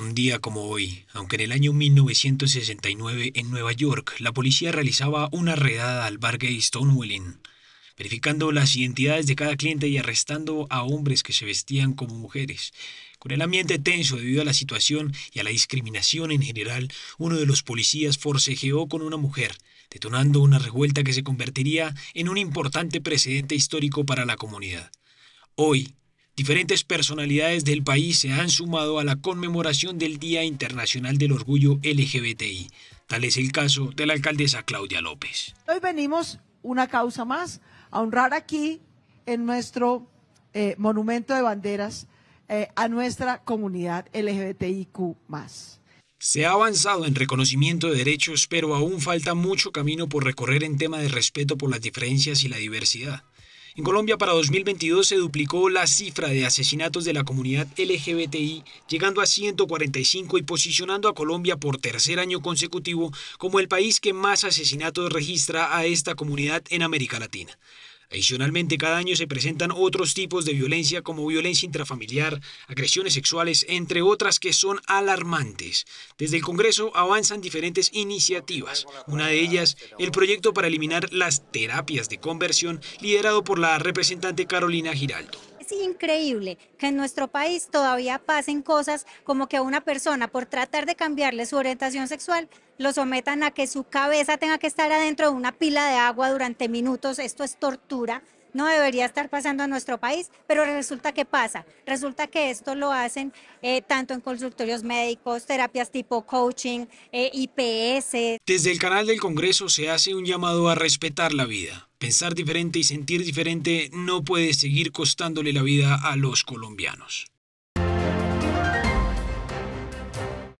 Un día como hoy, aunque en el año 1969 en Nueva York la policía realizaba una redada al bar gay Stonewalling, verificando las identidades de cada cliente y arrestando a hombres que se vestían como mujeres. Con el ambiente tenso debido a la situación y a la discriminación en general, uno de los policías forcejeó con una mujer, detonando una revuelta que se convertiría en un importante precedente histórico para la comunidad. Hoy, Diferentes personalidades del país se han sumado a la conmemoración del Día Internacional del Orgullo LGBTI. Tal es el caso de la alcaldesa Claudia López. Hoy venimos una causa más a honrar aquí en nuestro eh, monumento de banderas eh, a nuestra comunidad LGBTIQ. Se ha avanzado en reconocimiento de derechos, pero aún falta mucho camino por recorrer en tema de respeto por las diferencias y la diversidad. En Colombia para 2022 se duplicó la cifra de asesinatos de la comunidad LGBTI, llegando a 145 y posicionando a Colombia por tercer año consecutivo como el país que más asesinatos registra a esta comunidad en América Latina. Adicionalmente, cada año se presentan otros tipos de violencia como violencia intrafamiliar, agresiones sexuales, entre otras que son alarmantes. Desde el Congreso avanzan diferentes iniciativas. Una de ellas, el proyecto para eliminar las terapias de conversión liderado por la representante Carolina Giraldo increíble que en nuestro país todavía pasen cosas como que a una persona por tratar de cambiarle su orientación sexual lo sometan a que su cabeza tenga que estar adentro de una pila de agua durante minutos. Esto es tortura no debería estar pasando a nuestro país, pero resulta que pasa. Resulta que esto lo hacen eh, tanto en consultorios médicos, terapias tipo coaching, eh, IPS. Desde el canal del Congreso se hace un llamado a respetar la vida. Pensar diferente y sentir diferente no puede seguir costándole la vida a los colombianos.